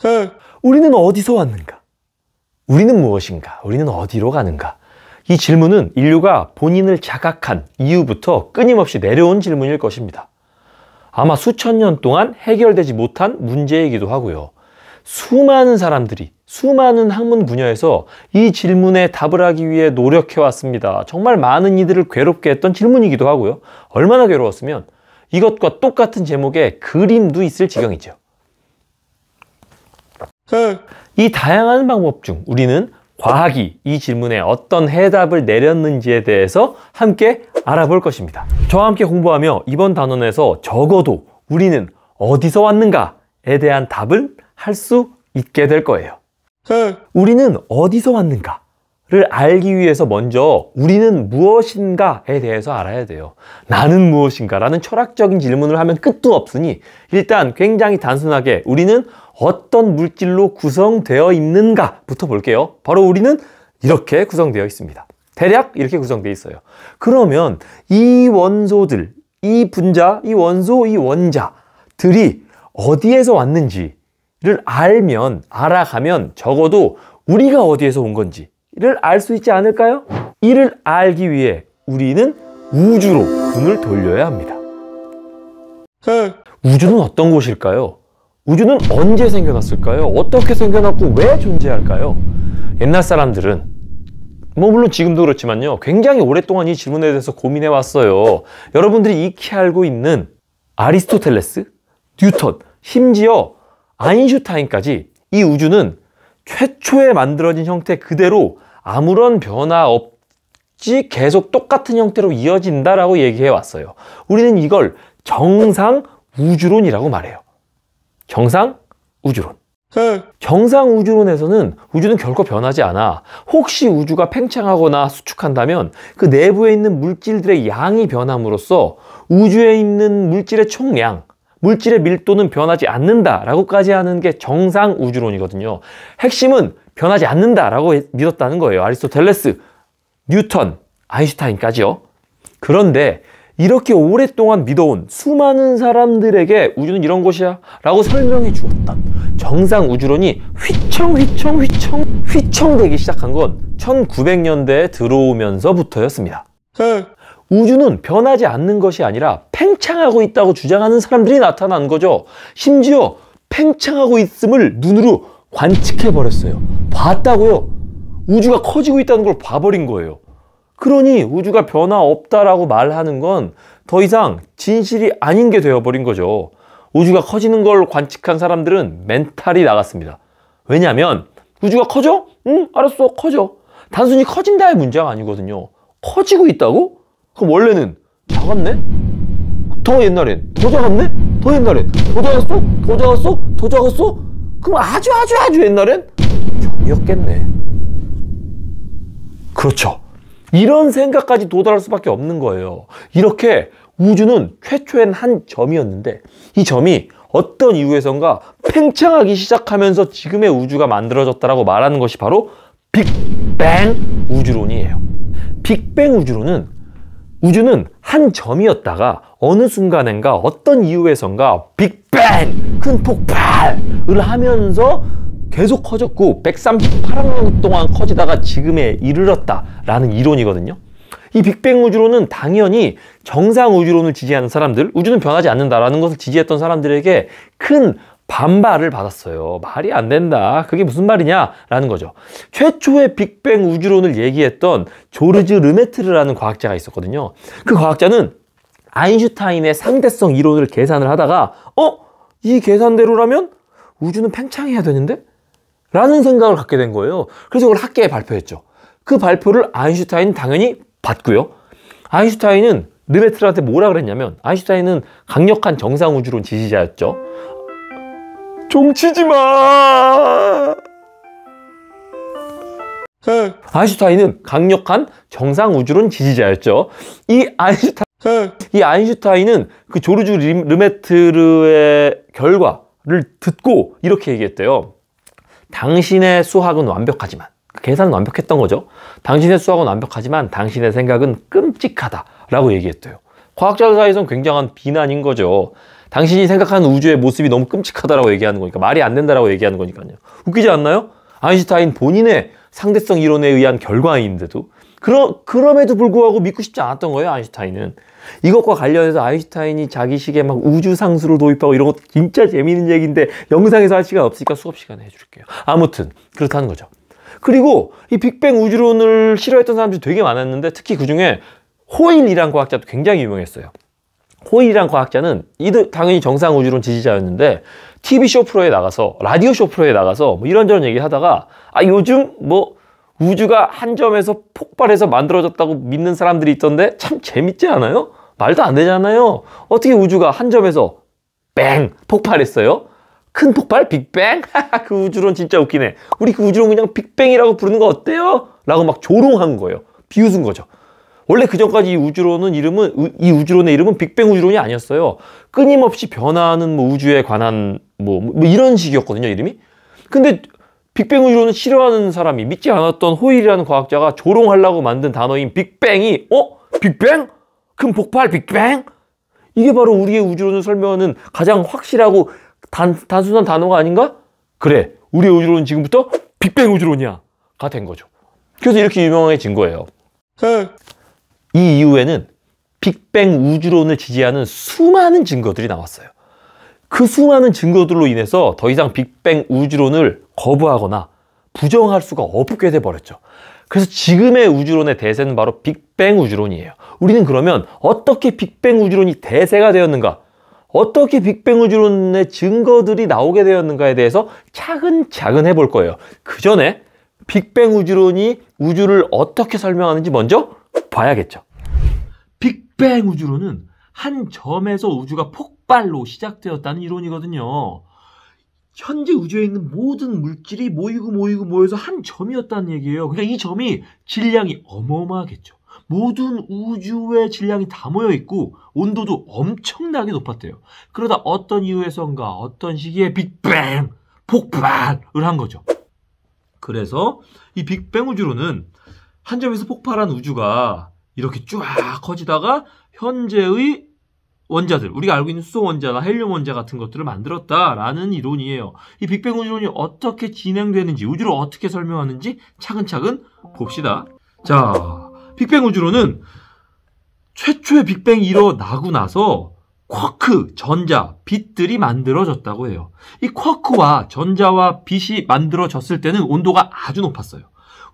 네. 우리는 어디서 왔는가? 우리는 무엇인가? 우리는 어디로 가는가? 이 질문은 인류가 본인을 자각한 이후부터 끊임없이 내려온 질문일 것입니다. 아마 수천 년 동안 해결되지 못한 문제이기도 하고요. 수많은 사람들이 수많은 학문 분야에서 이 질문에 답을 하기 위해 노력해왔습니다. 정말 많은 이들을 괴롭게 했던 질문이기도 하고요. 얼마나 괴로웠으면 이것과 똑같은 제목의 그림도 있을 지경이죠. 이 다양한 방법 중 우리는 과학이 이 질문에 어떤 해답을 내렸는지에 대해서 함께 알아볼 것입니다. 저와 함께 공부하며 이번 단원에서 적어도 우리는 어디서 왔는가에 대한 답을 할 수 있게 될 거예요. 우리는 어디서 왔는가? 를 알기 위해서 먼저 우리는 무엇인가에 대해서 알아야 돼요. 나는 무엇인가라는 철학적인 질문을 하면 끝도 없으니 일단 굉장히 단순하게 우리는 어떤 물질로 구성되어 있는가부터 볼게요. 바로 우리는 이렇게 구성되어 있습니다. 대략 이렇게 구성되어 있어요. 그러면 이 원소들, 이 분자, 이 원소, 이 원자들이 어디에서 왔는지를 알면, 알아가면 적어도 우리가 어디에서 온 건지를 알 수 있지 않을까요? 이를 알기 위해 우리는 우주로 눈을 돌려야 합니다. 네. 우주는 어떤 곳일까요? 우주는 언제 생겨났을까요? 어떻게 생겨났고 왜 존재할까요? 옛날 사람들은 뭐 물론 지금도 그렇지만요. 굉장히 오랫동안 이 질문에 대해서 고민해 왔어요. 여러분들이 익히 알고 있는 아리스토텔레스, 뉴턴, 심지어 아인슈타인까지 이 우주는 최초에 만들어진 형태 그대로 아무런 변화 없이 계속 똑같은 형태로 이어진다라고 얘기해 왔어요. 우리는 이걸 정상 우주론이라고 말해요. 정상 우주론. 응. 네. 정상 우주론에서는 우주는 결코 변하지 않아 혹시 우주가 팽창하거나 수축한다면 그 내부에 있는 물질들의 양이 변함으로써 우주에 있는 물질의 총량, 물질의 밀도는 변하지 않는다라고까지 하는 게 정상 우주론이거든요. 핵심은 변하지 않는다라고 믿었다는 거예요. 아리스토텔레스, 뉴턴, 아인슈타인까지요. 그런데 이렇게 오랫동안 믿어온 수많은 사람들에게 우주는 이런 것이야 라고 설명해 주었다 정상 우주론이 휘청 휘청 휘청 휘청되기 시작한 건 1900년대에 들어오면서부터였습니다 우주는 변하지 않는 것이 아니라 팽창하고 있다고 주장하는 사람들이 나타난 거죠 심지어 팽창하고 있음을 눈으로 관측해버렸어요 봤다고요 우주가 커지고 있다는 걸 봐버린 거예요 그러니 우주가 변화 없다라고 말하는 건 더 이상 진실이 아닌 게 되어버린 거죠. 우주가 커지는 걸 관측한 사람들은 멘탈이 나갔습니다. 왜냐하면 우주가 커져? 응, 알았어, 커져. 단순히 커진다의 문제가 아니거든요. 커지고 있다고? 그럼 원래는 작았네? 더 옛날엔 더 작았네? 더 옛날엔 더 작았어? 더 작았어? 더 작았어? 그럼 아주 아주 아주 옛날엔 좀이었겠네 그렇죠. 이런 생각까지 도달할 수밖에 없는 거예요. 이렇게 우주는 최초엔 한 점이었는데 이 점이 어떤 이유에선가 팽창하기 시작하면서 지금의 우주가 만들어졌다라고 말하는 것이 바로 빅뱅 우주론이에요. 빅뱅 우주론은 우주는 한 점이었다가 어느 순간엔가 어떤 이유에선가 빅뱅 큰 폭발을 하면서 계속 커졌고 138억 년 동안 커지다가 지금에 이르렀다라는 이론이거든요. 이 빅뱅 우주론은 당연히 정상 우주론을 지지하는 사람들, 우주는 변하지 않는다라는 것을 지지했던 사람들에게 큰 반발을 받았어요. 말이 안 된다. 그게 무슨 말이냐라는 거죠. 최초의 빅뱅 우주론을 얘기했던 조르즈 르메트르라는 과학자가 있었거든요. 그 과학자는 아인슈타인의 상대성 이론을 계산을 하다가 어? 이 계산대로라면 우주는 팽창해야 되는데? 라는 생각을 갖게 된 거예요. 그래서 그걸 학계에 발표했죠. 그 발표를 아인슈타인은 당연히 봤고요 아인슈타인은 르메트르한테 뭐라 그랬냐면 아인슈타인은 강력한 정상우주론 지지자였죠. 종치지 마! 아인슈타인은 강력한 정상우주론 지지자였죠. 이 아인슈타인 이 아인슈타인은 그 조르주 르메트르의 결과를 듣고 이렇게 얘기했대요. 당신의 수학은 완벽하지만 그 계산은 완벽했던 거죠. 당신의 수학은 완벽하지만 당신의 생각은 끔찍하다라고 얘기했대요. 과학자들 사이에선 굉장한 비난인 거죠. 당신이 생각하는 우주의 모습이 너무 끔찍하다라고 얘기하는 거니까 말이 안 된다라고 얘기하는 거니까요. 웃기지 않나요? 아인슈타인 본인의 상대성 이론에 의한 결과인데도 그러, 그럼에도 불구하고 믿고 싶지 않았던 거예요, 아인슈타인은. 이것과 관련해서 아인슈타인이 자기 시계 에막 우주 상수를 도입하고 이런 것 진짜 재밌는 얘기인데 영상에서 할 시간 없으니까 수업 시간에 해줄게요. 아무튼 그렇다는 거죠. 그리고 이 빅뱅 우주론을 싫어했던 사람들이 되게 많았는데 특히 그 중에 호일이란 과학자도 굉장히 유명했어요. 호일이란 과학자는 이들 당연히 정상 우주론 지지자였는데 TV 쇼 프로에 나가서 라디오 쇼 프로에 나가서 뭐 이런저런 얘기 하다가 아 요즘 뭐 우주가 한 점에서 폭발해서 만들어졌다고 믿는 사람들이 있던데 참 재밌지 않아요? 말도 안 되잖아요. 어떻게 우주가 한 점에서 뺑 폭발했어요? 큰 폭발? 빅뱅? 그 우주론 진짜 웃기네. 우리 그 우주론 그냥 빅뱅이라고 부르는 거 어때요? 라고 막 조롱한 거예요. 비웃은 거죠. 원래 그전까지 이 우주론은 이름은 이 우주론의 이름은 빅뱅 우주론이 아니었어요. 끊임없이 변화하는 뭐 우주에 관한 뭐, 뭐 이런 식이었거든요, 이름이. 근데 빅뱅 우주론을 싫어하는 사람이 믿지 않았던 호일이라는 과학자가 조롱하려고 만든 단어인 빅뱅이 어? 빅뱅? 큰 폭발 빅뱅? 이게 바로 우리의 우주론을 설명하는 가장 확실하고 단, 단순한 단어가 아닌가? 그래 우리의 우주론은 지금부터 빅뱅 우주론이야 가 된 거죠 그래서 이렇게 유명해진 거예요 네. 이 이후에는 빅뱅 우주론을 지지하는 수많은 증거들이 나왔어요 그 수많은 증거들로 인해서 더 이상 빅뱅 우주론을 거부하거나 부정할 수가 없게 돼버렸죠. 그래서 지금의 우주론의 대세는 바로 빅뱅 우주론이에요. 우리는 그러면 어떻게 빅뱅 우주론이 대세가 되었는가? 어떻게 빅뱅 우주론의 증거들이 나오게 되었는가에 대해서 차근차근 해볼 거예요. 그 전에 빅뱅 우주론이 우주를 어떻게 설명하는지 먼저 봐야겠죠. 빅뱅 우주론은 한 점에서 우주가 폭 폭발로 시작되었다는 이론이거든요. 현재 우주에 있는 모든 물질이 모이고 모이고 모여서 한 점이었다는 얘기예요. 그러니까 이 점이 질량이 어마어마하겠죠. 모든 우주의 질량이 다 모여 있고 온도도 엄청나게 높았대요. 그러다 어떤 이유에선가 어떤 시기에 빅뱅 폭발을 한 거죠. 그래서 이 빅뱅 우주로는 한 점에서 폭발한 우주가 이렇게 쫙 커지다가 현재의 원자들, 우리가 알고 있는 수소 원자나 헬륨 원자 같은 것들을 만들었다라는 이론이에요. 이 빅뱅 이론이 어떻게 진행되는지, 우주를 어떻게 설명하는지 차근차근 봅시다. 자, 빅뱅 우주론은 최초의 빅뱅이 일어나고 나서 쿼크, 전자, 빛들이 만들어졌다고 해요. 이 쿼크와 전자와 빛이 만들어졌을 때는 온도가 아주 높았어요.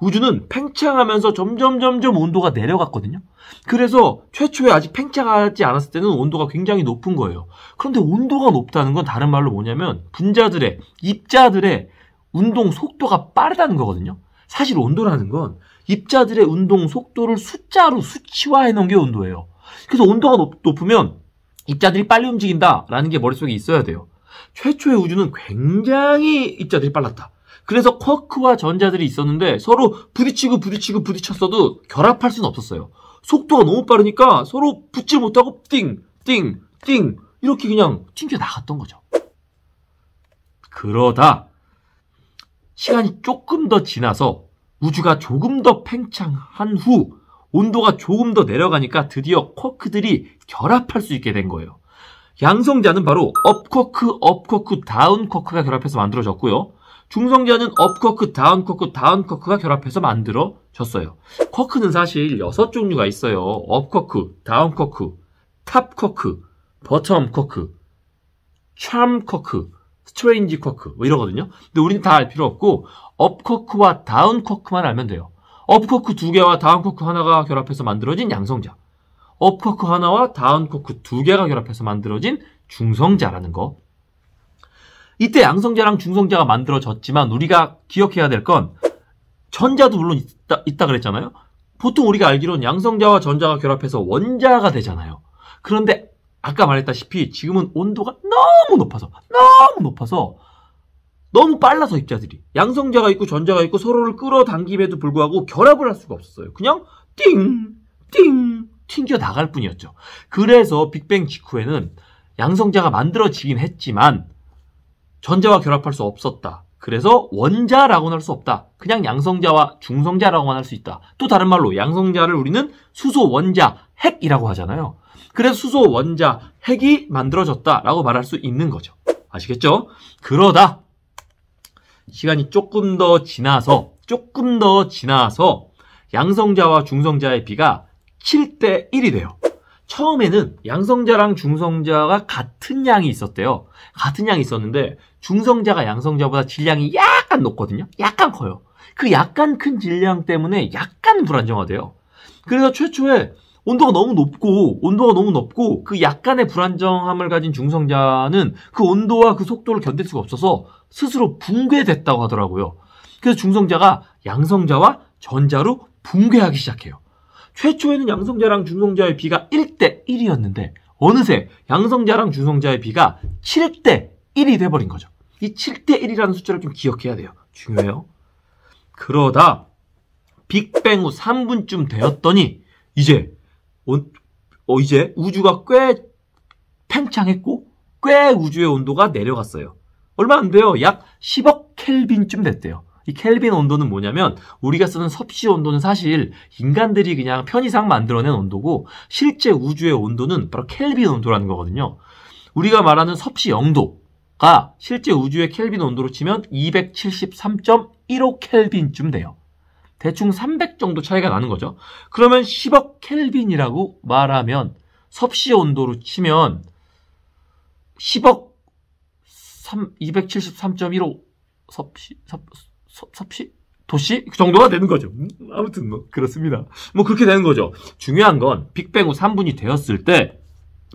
우주는 팽창하면서 점점 점점 온도가 내려갔거든요. 그래서 최초에 아직 팽창하지 않았을 때는 온도가 굉장히 높은 거예요. 그런데 온도가 높다는 건 다른 말로 뭐냐면 분자들의 입자들의 운동 속도가 빠르다는 거거든요. 사실 온도라는 건 입자들의 운동 속도를 숫자로 수치화해 놓은 게 온도예요. 그래서 온도가 높, 으면 입자들이 빨리 움직인다라는 게 머릿속에 있어야 돼요. 최초의 우주는 굉장히 입자들이 빨랐다. 그래서 쿼크와 전자들이 있었는데 서로 부딪히고 부딪히고 부딪혔어도 결합할 수는 없었어요. 속도가 너무 빠르니까 서로 붙지 못하고 띵, 띵, 띵 이렇게 그냥 튕겨 나갔던 거죠. 그러다 시간이 조금 더 지나서 우주가 조금 더 팽창한 후 온도가 조금 더 내려가니까 드디어 쿼크들이 결합할 수 있게 된 거예요. 양성자는 바로 업쿼크, 업쿼크, 다운쿼크가 결합해서 만들어졌고요. 중성자는 업커크, 다운커크, 다운커크가 결합해서 만들어졌어요. 커크는 사실 6종류가 있어요. 업커크, 다운커크, 탑커크, 버텀커크, 참커크, 스트레인지 커크 뭐 이러거든요. 근데 우리는 다 알 필요 없고 업커크와 다운커크만 알면 돼요. 업커크 두 개와 다운커크 하나가 결합해서 만들어진 양성자. 업커크 하나와 다운커크 두 개가 결합해서 만들어진 중성자라는 거 이때 양성자랑 중성자가 만들어졌지만 우리가 기억해야 될 건 전자도 물론 있다, 있다 그랬잖아요. 보통 우리가 알기로는 양성자와 전자가 결합해서 원자가 되잖아요. 그런데 아까 말했다시피 지금은 온도가 너무 높아서 너무 높아서 너무 빨라서 입자들이 양성자가 있고 전자가 있고 서로를 끌어당김에도 불구하고 결합을 할 수가 없었어요. 그냥 띵! 띵! 튕겨 나갈 뿐이었죠. 그래서 빅뱅 직후에는 양성자가 만들어지긴 했지만 전자와 결합할 수 없었다. 그래서 원자라고는 할 수 없다. 그냥 양성자와 중성자라고만 할 수 있다. 또 다른 말로 양성자를 우리는 수소 원자 핵이라고 하잖아요. 그래서 수소 원자 핵이 만들어졌다라고 말할 수 있는 거죠. 아시겠죠? 그러다 시간이 조금 더 지나서 조금 더 지나서 양성자와 중성자의 비가 7대 1이 돼요. 처음에는 양성자랑 중성자가 같은 양이 있었대요. 같은 양이 있었는데 중성자가 양성자보다 질량이 약간 높거든요. 약간 커요. 그 약간 큰 질량 때문에 약간 불안정화돼요. 그래서 최초에 온도가 너무 높고 온도가 너무 높고 그 약간의 불안정함을 가진 중성자는 그 온도와 그 속도를 견딜 수가 없어서 스스로 붕괴됐다고 하더라고요. 그래서 중성자가 양성자와 전자로 붕괴하기 시작해요. 최초에는 양성자랑 중성자의 비가 1대 1이었는데 어느새 양성자랑 중성자의 비가 7대 1이 돼버린 거죠. 이 7대1이라는 숫자를 좀 기억해야 돼요. 중요해요. 그러다 빅뱅 후 3분쯤 되었더니 이제 온, 어, 이제 우주가 꽤 팽창했고 꽤 우주의 온도가 내려갔어요. 얼마 안 돼요. 약 10억 켈빈쯤 됐대요. 이 켈빈 온도는 뭐냐면 우리가 쓰는 섭씨 온도는 사실 인간들이 그냥 편의상 만들어낸 온도고 실제 우주의 온도는 바로 켈빈 온도라는 거거든요. 우리가 말하는 섭씨 0도 가 실제 우주의 켈빈 온도로 치면 273.15 켈빈쯤 돼요. 대충 300 정도 차이가 나는 거죠. 그러면 10억 켈빈이라고 말하면 섭씨 온도로 치면 10억 273.15 섭씨 섭, 섭, 섭씨 도시 그 정도가 되는 거죠. 음, 아무튼 뭐 그렇습니다. 뭐 그렇게 되는 거죠. 중요한 건 빅뱅 후 3분이 되었을 때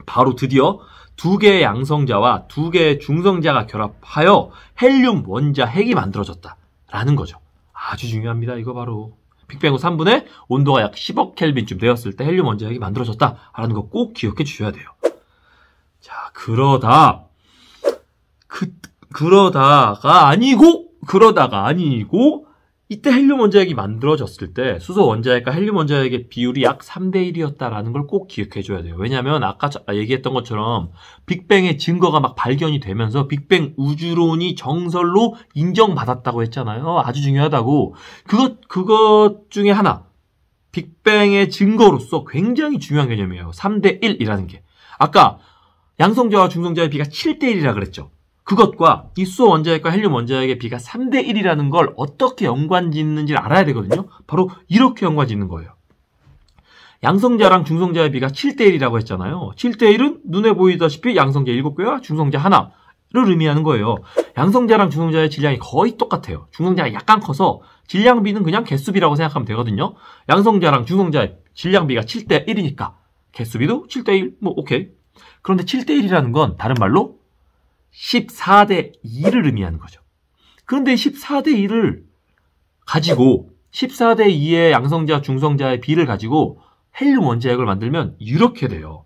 바로 드디어 두 개의 양성자와 두 개의 중성자가 결합하여 헬륨 원자 핵이 만들어졌다라는 거죠. 아주 중요합니다. 이거 바로 빅뱅 후 3분의 온도가 약 10억 켈빈쯤 되었을 때 헬륨 원자 핵이 만들어졌다라는 거 꼭 기억해 주셔야 돼요. 자, 그러다 그 그러다가 아니고 그러다가 아니고 이때 헬륨 원자핵이 만들어졌을 때 수소 원자핵과 헬륨 원자핵의 비율이 약 3대 1이었다라는 걸 꼭 기억해 줘야 돼요. 왜냐하면 아까 아, 얘기했던 것처럼 빅뱅의 증거가 막 발견이 되면서 빅뱅 우주론이 정설로 인정받았다고 했잖아요. 아주 중요하다고. 그것 그것 중에 하나. 빅뱅의 증거로서 굉장히 중요한 개념이에요. 3대 1이라는 게. 아까 양성자와 중성자의 비가 7대 1이라 그랬죠. 그것과 이소 원자핵과 헬륨 원자핵의 비가 3대 1이라는 걸 어떻게 연관 짓는지를 알아야 되거든요. 바로 이렇게 연관 짓는 거예요. 양성자랑 중성자의 비가 7대 1이라고 했잖아요. 7대 1은 눈에 보이다시피 양성자 7개와 중성자 하나. 를 의미하는 거예요. 양성자랑 중성자의 질량이 거의 똑같아요. 중성자가 약간 커서 질량비는 그냥 개수비라고 생각하면 되거든요. 양성자랑 중성자의 질량비가 7대 1이니까 개수비도 7대 1, 뭐 오케이. 그런데 7대 1이라는 건 다른 말로 14대 2를 의미하는 거죠. 그런데 14대 2를 가지고 14대 2의 양성자, 중성자의 비를 가지고 헬륨 원자핵을 만들면 이렇게 돼요.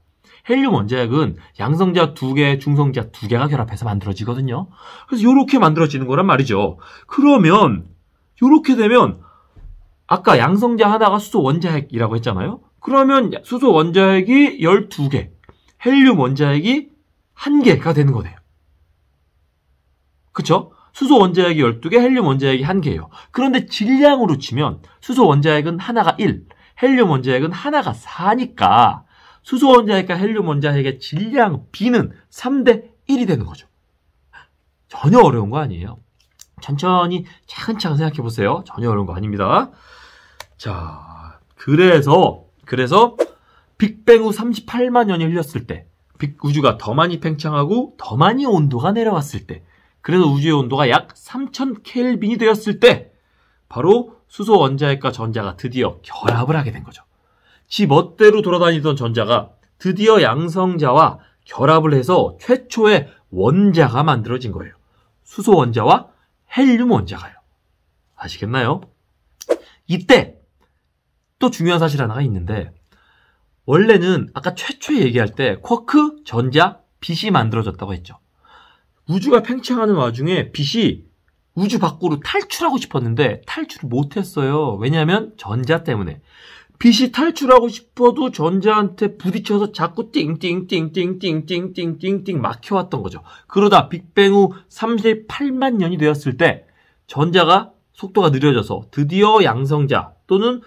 헬륨 원자핵은 양성자 2 개, 중성자 2 개가 결합해서 만들어지거든요. 그래서 이렇게 만들어지는 거란 말이죠. 그러면 이렇게 되면 아까 양성자 하나가 수소 원자핵이라고 했잖아요. 그러면 수소 원자핵이 12개, 헬륨 원자핵이 1개가 되는 거네요. 그쵸? 수소 원자핵이 12개, 헬륨 원자핵이 1개예요. 그런데 질량으로 치면 수소 원자핵은 하나가 1, 헬륨 원자핵은 하나가 4니까 수소 원자핵과 헬륨 원자핵의 질량 B는 3대 1이 되는 거죠. 전혀 어려운 거 아니에요. 천천히 차근차근 생각해 보세요. 전혀 어려운 거 아닙니다. 자, 그래서 그래서 빅뱅 후 38만 년이 흘렸을 때, 빅 우주가 더 많이 팽창하고 더 많이 온도가 내려왔을 때, 그래서 우주의 온도가 약 3000켈빈이 되었을 때 바로 수소 원자핵과 전자가 드디어 결합을 하게 된 거죠. 지 멋대로 돌아다니던 전자가 드디어 양성자와 결합을 해서 최초의 원자가 만들어진 거예요. 수소 원자와 헬륨 원자가요. 아시겠나요? 이때 또 중요한 사실 하나가 있는데 원래는 아까 최초에 얘기할 때 쿼크, 전자, 빛이 만들어졌다고 했죠. 우주가 팽창하는 와중에 빛이 우주 밖으로 탈출하고 싶었는데 탈출을 못했어요. 왜냐하면 전자 때문에. 빛이 탈출하고 싶어도 전자한테 부딪혀서 자꾸 띵띵띵띵띵띵띵띵띵 막혀왔던 거죠. 그러다 빅뱅 후 38만 년이 되었을 때 전자가 속도가 느려져서 드디어 양성자 또는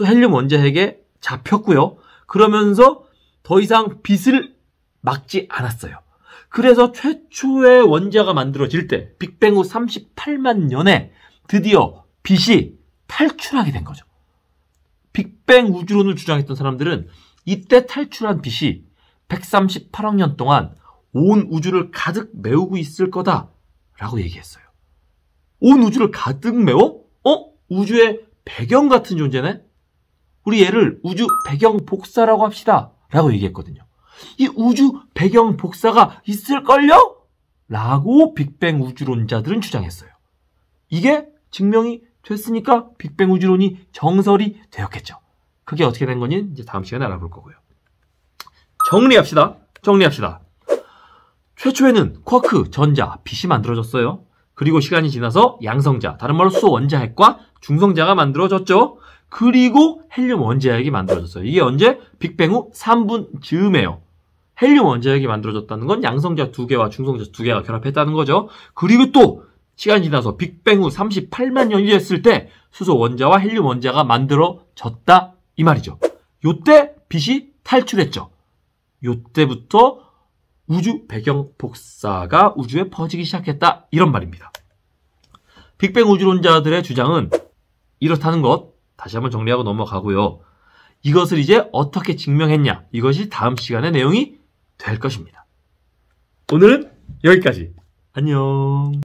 헬륨 원자핵에 잡혔고요. 그러면서 더 이상 빛을 막지 않았어요. 그래서 최초의 원자가 만들어질 때 빅뱅 후 38만 년에 드디어 빛이 탈출하게 된 거죠. 빅뱅 우주론을 주장했던 사람들은 이때 탈출한 빛이 138억 년 동안 온 우주를 가득 메우고 있을 거다라고 얘기했어요. 온 우주를 가득 메워? 어? 우주의 배경 같은 존재네? 우리 얘를 우주 배경 복사라고 합시다. 라고 얘기했거든요. 이 우주 배경 복사가 있을걸요? 라고 빅뱅 우주론자들은 주장했어요. 이게 증명이 됐으니까 빅뱅 우주론이 정설이 되었겠죠. 그게 어떻게 된 건지 이제 다음 시간에 알아볼 거고요. 정리합시다. 정리합시다. 최초에는 쿼크, 전자, 빛이 만들어졌어요. 그리고 시간이 지나서 양성자, 다른 말로 수 원자핵과 중성자가 만들어졌죠. 그리고 헬륨 원자핵이 만들어졌어요. 이게 언제? 빅뱅 후 3분 즈음에요. 헬륨 원자핵이 만들어졌다는 건 양성자 두 개와 중성자 두 개가 결합했다는 거죠. 그리고 또 시간이 지나서 빅뱅 후 38만 년이 됐을 때 수소 원자와 헬륨 원자가 만들어졌다 이 말이죠. 요때 빛이 탈출했죠. 요때부터 우주 배경 복사가 우주에 퍼지기 시작했다 이런 말입니다. 빅뱅 우주론자들의 주장은 이렇다는 것 다시 한번 정리하고 넘어가고요. 이것을 이제 어떻게 증명했냐 이것이 다음 시간의 내용이 될 것입니다. 오늘은 여기까지. 안녕.